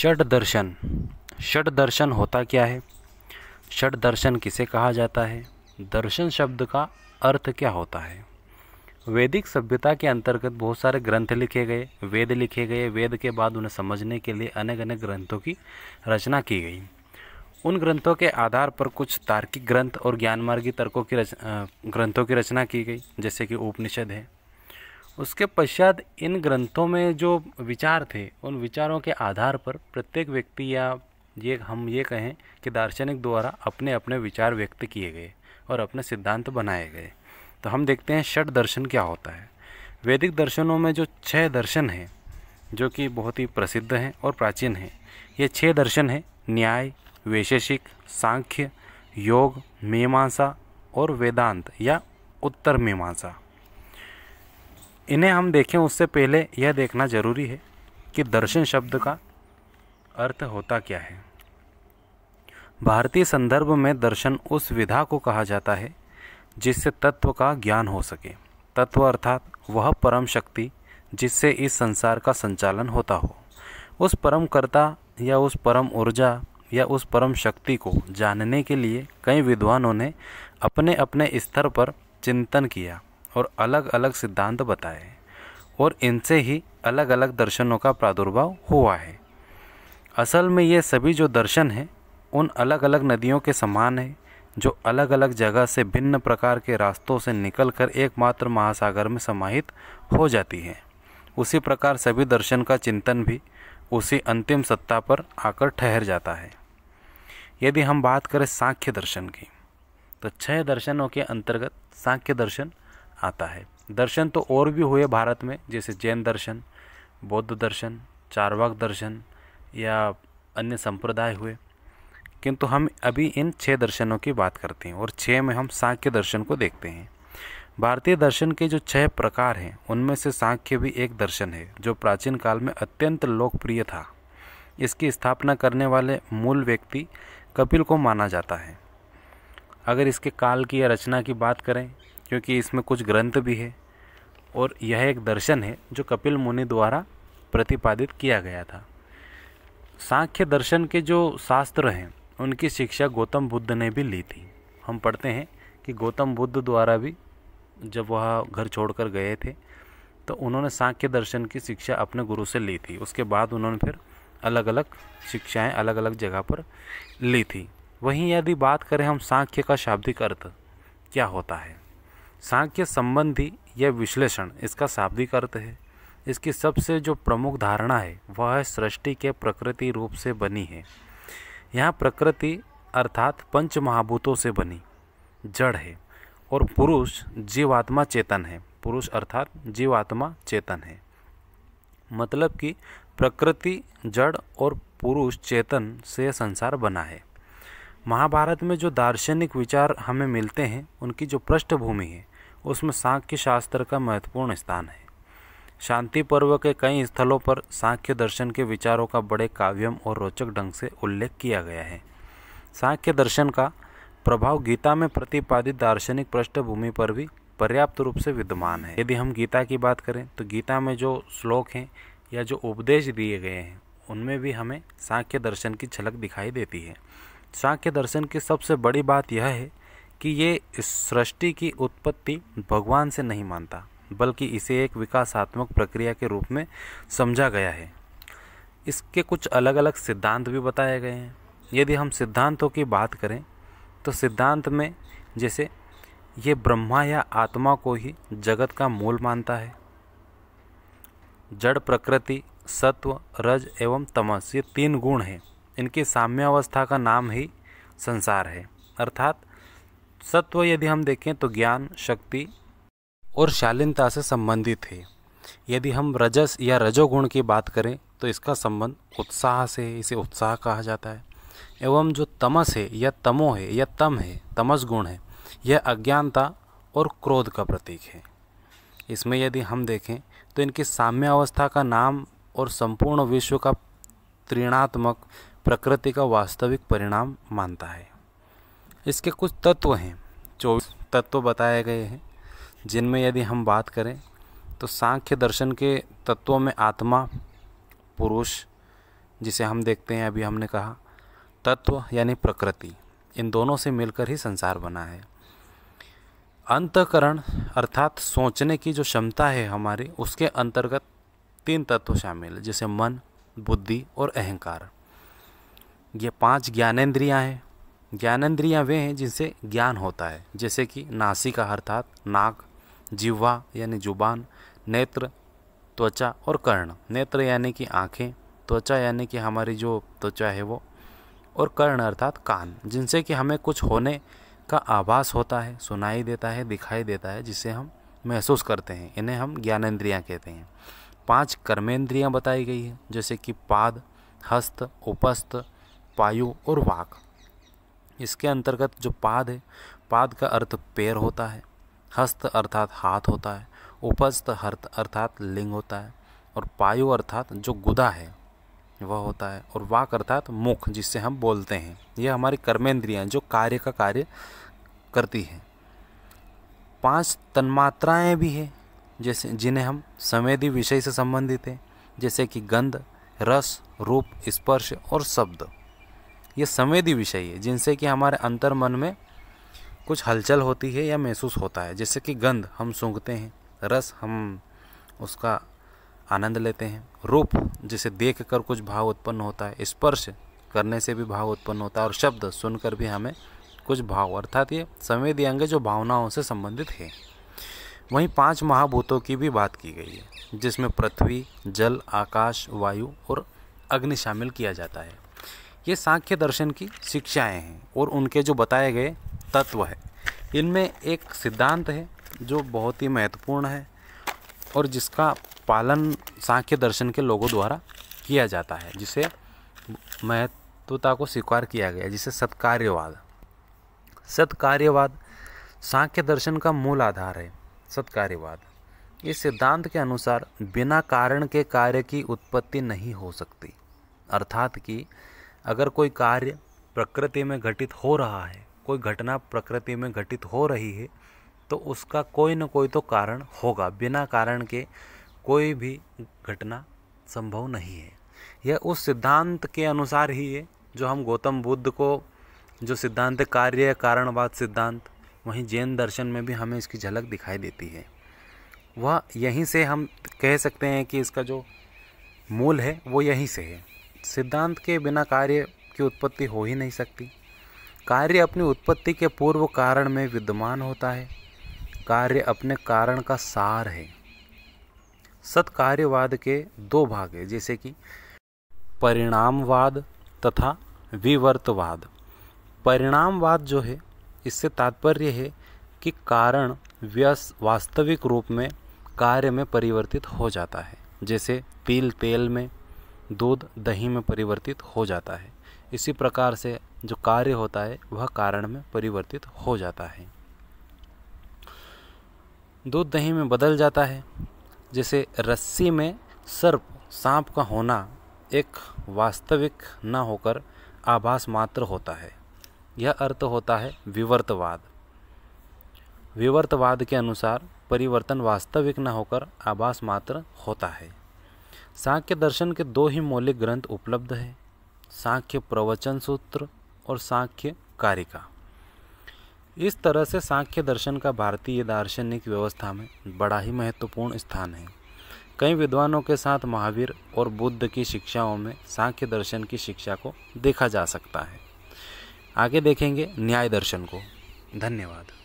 षड दर्शन षड दर्शन होता क्या है षड दर्शन किसे कहा जाता है दर्शन शब्द का अर्थ क्या होता है वैदिक सभ्यता के अंतर्गत बहुत सारे ग्रंथ लिखे गए वेद लिखे गए वेद के बाद उन्हें समझने के लिए अनेक अनेक ग्रंथों की रचना की गई उन ग्रंथों के आधार पर कुछ तार्किक ग्रंथ और ज्ञानमार्गी तर्कों की रच ग्रंथों की रचना की गई जैसे कि उपनिषद है उसके पश्चात इन ग्रंथों में जो विचार थे उन विचारों के आधार पर प्रत्येक व्यक्ति या ये हम ये कहें कि दार्शनिक द्वारा अपने अपने विचार व्यक्त किए गए और अपने सिद्धांत बनाए गए तो हम देखते हैं षट दर्शन क्या होता है वैदिक दर्शनों में जो छह दर्शन हैं जो कि बहुत ही प्रसिद्ध हैं और प्राचीन हैं ये छह दर्शन हैं न्याय वैशेषिक सांख्य योग मीमांसा और वेदांत या उत्तर मीमांसा इन्हें हम देखें उससे पहले यह देखना ज़रूरी है कि दर्शन शब्द का अर्थ होता क्या है भारतीय संदर्भ में दर्शन उस विधा को कहा जाता है जिससे तत्व का ज्ञान हो सके तत्व अर्थात वह परम शक्ति जिससे इस संसार का संचालन होता हो उस परम कर्ता या उस परम ऊर्जा या उस परम शक्ति को जानने के लिए कई विद्वानों ने अपने अपने स्तर पर चिंतन किया और अलग अलग सिद्धांत बताए और इनसे ही अलग अलग दर्शनों का प्रादुर्भाव हुआ है असल में ये सभी जो दर्शन हैं उन अलग अलग नदियों के समान है जो अलग अलग जगह से भिन्न प्रकार के रास्तों से निकलकर एकमात्र महासागर में समाहित हो जाती है उसी प्रकार सभी दर्शन का चिंतन भी उसी अंतिम सत्ता पर आकर ठहर जाता है यदि हम बात करें सांख्य दर्शन की तो छह दर्शनों के अंतर्गत सांख्य दर्शन आता है दर्शन तो और भी हुए भारत में जैसे जैन दर्शन बौद्ध दर्शन चारवाक दर्शन या अन्य संप्रदाय हुए किंतु हम अभी इन छः दर्शनों की बात करते हैं और छः में हम सांख्य दर्शन को देखते हैं भारतीय दर्शन के जो छह प्रकार हैं उनमें से सांख्य भी एक दर्शन है जो प्राचीन काल में अत्यंत लोकप्रिय था इसकी स्थापना करने वाले मूल व्यक्ति कपिल को माना जाता है अगर इसके काल की या रचना की बात करें क्योंकि इसमें कुछ ग्रंथ भी है और यह एक दर्शन है जो कपिल मुनि द्वारा प्रतिपादित किया गया था सांख्य दर्शन के जो शास्त्र हैं उनकी शिक्षा गौतम बुद्ध ने भी ली थी हम पढ़ते हैं कि गौतम बुद्ध द्वारा भी जब वह घर छोड़कर गए थे तो उन्होंने सांख्य दर्शन की शिक्षा अपने गुरु से ली थी उसके बाद उन्होंने फिर अलग अलग शिक्षाएं अलग अलग जगह पर ली थी वहीं यदि बात करें हम सांख्य का शाब्दिक अर्थ क्या होता है सांख्य संबंधी यह विश्लेषण इसका शाब्दिक अर्थ है इसकी सबसे जो प्रमुख धारणा है वह है सृष्टि के प्रकृति रूप से बनी है यहाँ प्रकृति अर्थात पंच महाभूतों से बनी जड़ है और पुरुष जीवात्मा चेतन है पुरुष अर्थात जीवात्मा चेतन है मतलब कि प्रकृति जड़ और पुरुष चेतन से संसार बना है महाभारत में जो दार्शनिक विचार हमें मिलते हैं उनकी जो पृष्ठभूमि है उसमें सांख्य शास्त्र का महत्वपूर्ण स्थान है शांति पर्व के कई स्थलों पर सांख्य दर्शन के विचारों का बड़े काव्यम और रोचक ढंग से उल्लेख किया गया है सांख्य दर्शन का प्रभाव गीता में प्रतिपादित दार्शनिक पृष्ठभूमि पर भी पर्याप्त रूप से विद्यमान है यदि हम गीता की बात करें तो गीता में जो श्लोक हैं या जो उपदेश दिए गए हैं उनमें भी हमें सांख्य दर्शन की झलक दिखाई देती है सांख्य दर्शन की सबसे बड़ी बात यह है कि ये सृष्टि की उत्पत्ति भगवान से नहीं मानता बल्कि इसे एक विकासात्मक प्रक्रिया के रूप में समझा गया है इसके कुछ अलग अलग सिद्धांत भी बताए गए हैं यदि हम सिद्धांतों की बात करें तो सिद्धांत में जैसे ये ब्रह्मा या आत्मा को ही जगत का मूल मानता है जड़ प्रकृति सत्व रज एवं तमस ये तीन गुण हैं इनकी साम्यावस्था का नाम ही संसार है अर्थात सत्व यदि हम देखें तो ज्ञान शक्ति और शालीनता से संबंधित है यदि हम रजस या रजोगुण की बात करें तो इसका संबंध उत्साह से है इसे उत्साह कहा जाता है एवं जो तमस है या तमो है या तम है तमस गुण है यह अज्ञानता और क्रोध का प्रतीक है इसमें यदि हम देखें तो इनकी साम्य अवस्था का नाम और संपूर्ण विश्व का त्रिणात्मक प्रकृति का वास्तविक परिणाम मानता है इसके कुछ तत्व हैं चौबीस तत्व बताए गए हैं जिनमें यदि हम बात करें तो सांख्य दर्शन के तत्वों में आत्मा पुरुष जिसे हम देखते हैं अभी हमने कहा तत्व यानी प्रकृति इन दोनों से मिलकर ही संसार बना है अंतकरण अर्थात सोचने की जो क्षमता है हमारी उसके अंतर्गत तीन तत्व शामिल जैसे मन बुद्धि और अहंकार ये पांच ज्ञानेंद्रियां हैं ज्ञानेन्द्रियाँ वे हैं जिनसे ज्ञान होता है जैसे कि नासिका अर्थात नाक जिह्वा यानी जुबान नेत्र त्वचा और कर्ण नेत्र यानी कि आँखें त्वचा यानी कि हमारी जो त्वचा है वो और कर्ण अर्थात कान जिनसे कि हमें कुछ होने का आभास होता है सुनाई देता है दिखाई देता है जिसे हम महसूस करते हैं इन्हें हम ज्ञानेन्द्रियाँ कहते हैं पाँच कर्मेंद्रियाँ बताई गई हैं जैसे कि पाद हस्त उपस्थ पायु और वाक इसके अंतर्गत जो पाद है पाद का अर्थ पैर होता है हस्त अर्थात हाथ होता है उपस्थ हर्थ अर्थात लिंग होता है और पायु अर्थात जो गुदा है वह होता है और वाक अर्थात मुख जिससे हम बोलते हैं यह हमारी कर्मेंद्रियाँ जो कार्य का कार्य करती हैं पांच तन्मात्राएँ भी हैं जैसे जिन्हें हम संवेदी विषय से संबंधित हैं जैसे कि गंध रस रूप स्पर्श और शब्द ये संवेदी विषय है जिनसे कि हमारे अंतर मन में कुछ हलचल होती है या महसूस होता है जैसे कि गंध हम सूंघते हैं रस हम उसका आनंद लेते हैं रूप जिसे देख कर कुछ भाव उत्पन्न होता है स्पर्श करने से भी भाव उत्पन्न होता है और शब्द सुनकर भी हमें कुछ भाव अर्थात ये संवेदी अंग जो भावनाओं से संबंधित है वहीं पांच महाभूतों की भी बात की गई है जिसमें पृथ्वी जल आकाश वायु और अग्नि शामिल किया जाता है ये सांख्य दर्शन की शिक्षाएं हैं और उनके जो बताए गए तत्व है इनमें एक सिद्धांत है जो बहुत ही महत्वपूर्ण है और जिसका पालन सांख्य दर्शन के लोगों द्वारा किया जाता है जिसे महत्वता को स्वीकार किया गया जिसे सत्कार्यवाद सत्कार्यवाद सांख्य दर्शन का मूल आधार है सत्कार्यवाद इस सिद्धांत के अनुसार बिना कारण के कार्य की उत्पत्ति नहीं हो सकती अर्थात कि अगर कोई कार्य प्रकृति में घटित हो रहा है कोई घटना प्रकृति में घटित हो रही है तो उसका कोई ना कोई तो कारण होगा बिना कारण के कोई भी घटना संभव नहीं है यह उस सिद्धांत के अनुसार ही है जो हम गौतम बुद्ध को जो सिद्धांत कार्य कारणवाद सिद्धांत वहीं जैन दर्शन में भी हमें इसकी झलक दिखाई देती है वह यहीं से हम कह सकते हैं कि इसका जो मूल है वो यहीं से है सिद्धांत के बिना कार्य की उत्पत्ति हो ही नहीं सकती कार्य अपनी उत्पत्ति के पूर्व कारण में विद्यमान होता है कार्य अपने कारण का सार है सत्कार्यवाद के दो भाग है जैसे कि परिणामवाद तथा विवर्तवाद परिणामवाद जो है इससे तात्पर्य है कि कारण व्यस वास्तविक रूप में कार्य में परिवर्तित हो जाता है जैसे तिल तेल में दूध दही में परिवर्तित हो जाता है इसी प्रकार से जो कार्य होता है वह कारण में परिवर्तित हो जाता है दूध दही में बदल जाता है जैसे रस्सी में सर्प सांप का होना एक वास्तविक न होकर आभास मात्र होता है यह अर्थ होता है विवर्तवाद विवर्तवाद के अनुसार परिवर्तन वास्तविक न होकर आभास मात्र होता है सांख्य दर्शन के दो ही मौलिक ग्रंथ उपलब्ध हैं सांख्य प्रवचन सूत्र और सांख्य कारिका इस तरह से सांख्य दर्शन का भारतीय दार्शनिक व्यवस्था में बड़ा ही महत्वपूर्ण स्थान है कई विद्वानों के साथ महावीर और बुद्ध की शिक्षाओं में सांख्य दर्शन की शिक्षा को देखा जा सकता है आगे देखेंगे न्याय दर्शन को धन्यवाद